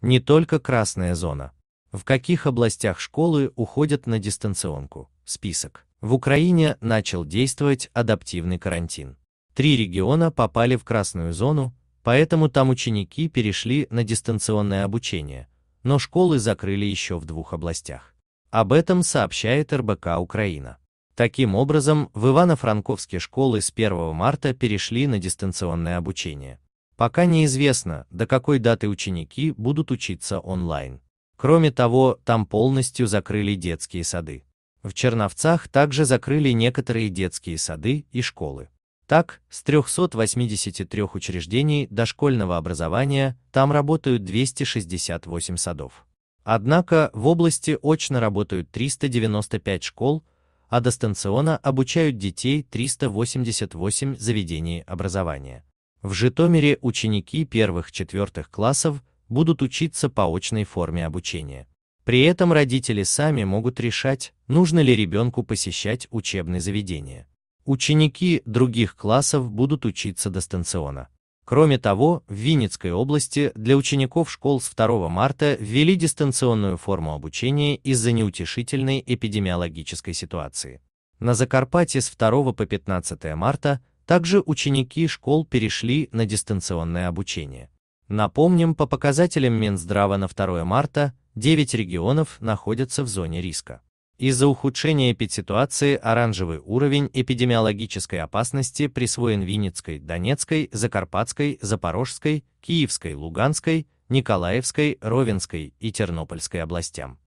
Не только красная зона. В каких областях школы уходят на дистанционку? Список. В Украине начал действовать адаптивный карантин. Три региона попали в красную зону, поэтому там ученики перешли на дистанционное обучение, но школы закрыли еще в двух областях. Об этом сообщает РБК Украина. Таким образом, в Ивано-Франковске школы с 1 марта перешли на дистанционное обучение. Пока неизвестно, до какой даты ученики будут учиться онлайн. Кроме того, там полностью закрыли детские сады. В Черновцах также закрыли некоторые детские сады и школы. Так, с 383 учреждений дошкольного образования там работают 268 садов. Однако в области очно работают 395 школ, а дистанционно обучают детей 388 заведений образования. В Житомире ученики первых-четвертых классов будут учиться по очной форме обучения. При этом родители сами могут решать, нужно ли ребенку посещать учебные заведения. Ученики других классов будут учиться дистанционно. Кроме того, в Винницкой области для учеников школ с 2 марта ввели дистанционную форму обучения из-за неутешительной эпидемиологической ситуации. На Закарпатье с 2 по 15 марта также ученики школ перешли на дистанционное обучение. Напомним, по показателям Минздрава на 2 марта 9 регионов находятся в зоне риска. Из-за ухудшения эпидситуации оранжевый уровень эпидемиологической опасности присвоен Винницкой, Донецкой, Закарпатской, Запорожской, Киевской, Луганской, Николаевской, Ровенской и Тернопольской областям.